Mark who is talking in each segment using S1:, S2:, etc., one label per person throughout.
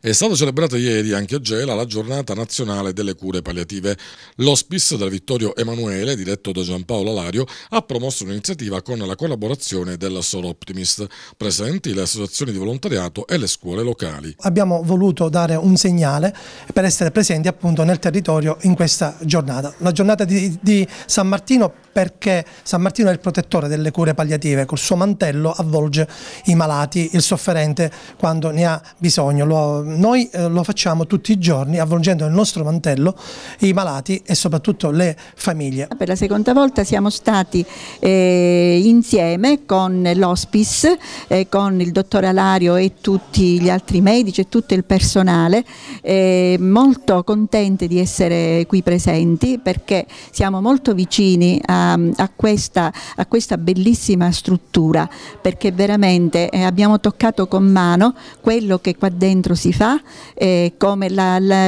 S1: È stata celebrata ieri anche a Gela la giornata nazionale delle cure palliative. L'ospice del Vittorio Emanuele, diretto da Giampaolo Alario, ha promosso un'iniziativa con la collaborazione della Solo Optimist, presenti le associazioni di volontariato e le scuole locali.
S2: Abbiamo voluto dare un segnale per essere presenti appunto nel territorio in questa giornata. La giornata di, di San Martino perché San Martino è il protettore delle cure palliative, col suo mantello avvolge i malati, il sofferente quando ne ha bisogno, lo noi eh, lo facciamo tutti i giorni avvolgendo nel nostro mantello i malati e soprattutto le famiglie.
S3: Per la seconda volta siamo stati eh, insieme con l'ospice, eh, con il dottor Alario e tutti gli altri medici e tutto il personale, eh, molto contenti di essere qui presenti perché siamo molto vicini a, a, questa, a questa, bellissima struttura perché veramente eh, abbiamo toccato con mano quello che qua dentro si fa eh, come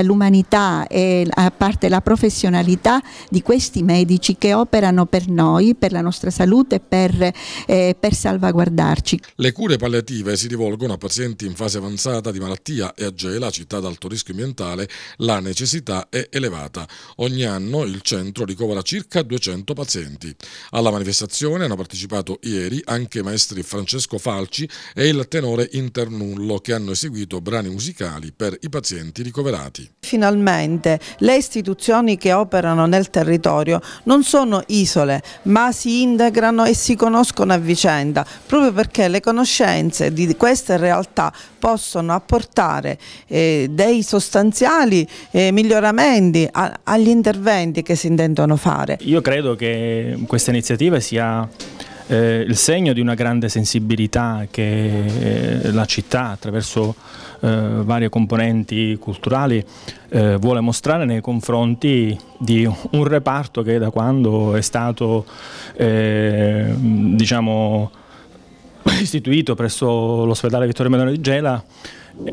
S3: l'umanità e a parte la professionalità di questi medici che operano per noi, per la nostra salute, per, eh, per salvaguardarci.
S1: Le cure palliative si rivolgono a pazienti in fase avanzata di malattia e a Gela, città ad alto rischio ambientale, la necessità è elevata. Ogni anno il centro ricovera circa 200 pazienti. Alla manifestazione hanno partecipato ieri anche i maestri Francesco Falci e il tenore Internullo che hanno eseguito brani musicali fiscali per i pazienti ricoverati.
S4: Finalmente le istituzioni che operano nel territorio non sono isole ma si integrano e si conoscono a vicenda proprio perché le conoscenze di queste realtà possono apportare eh, dei sostanziali eh, miglioramenti a, agli interventi che si
S5: intendono fare. Io credo che questa iniziativa sia eh, il segno di una grande sensibilità che eh, la città attraverso eh, varie componenti culturali eh, vuole mostrare nei confronti di un reparto che da quando è stato eh, diciamo istituito presso l'ospedale Vittorio Meloni di Gela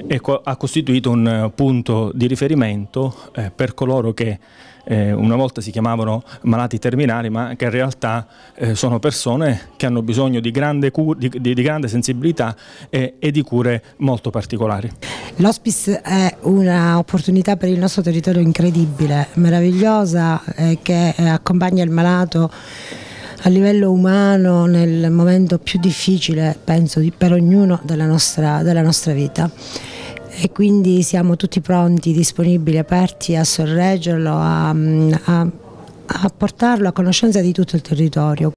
S5: e ha costituito un eh, punto di riferimento eh, per coloro che eh, una volta si chiamavano malati terminali ma che in realtà sono persone che hanno bisogno di grande, di, di, di grande sensibilità e, e, di cure molto particolari.
S6: L'hospice è un'opportunità per il nostro territorio incredibile, meravigliosa, che accompagna il malato a livello umano nel momento più difficile, penso, per ognuno della nostra, della nostra vita e quindi siamo tutti pronti, disponibili, aperti a sorreggerlo, a, a, a portarlo a conoscenza di tutto il territorio.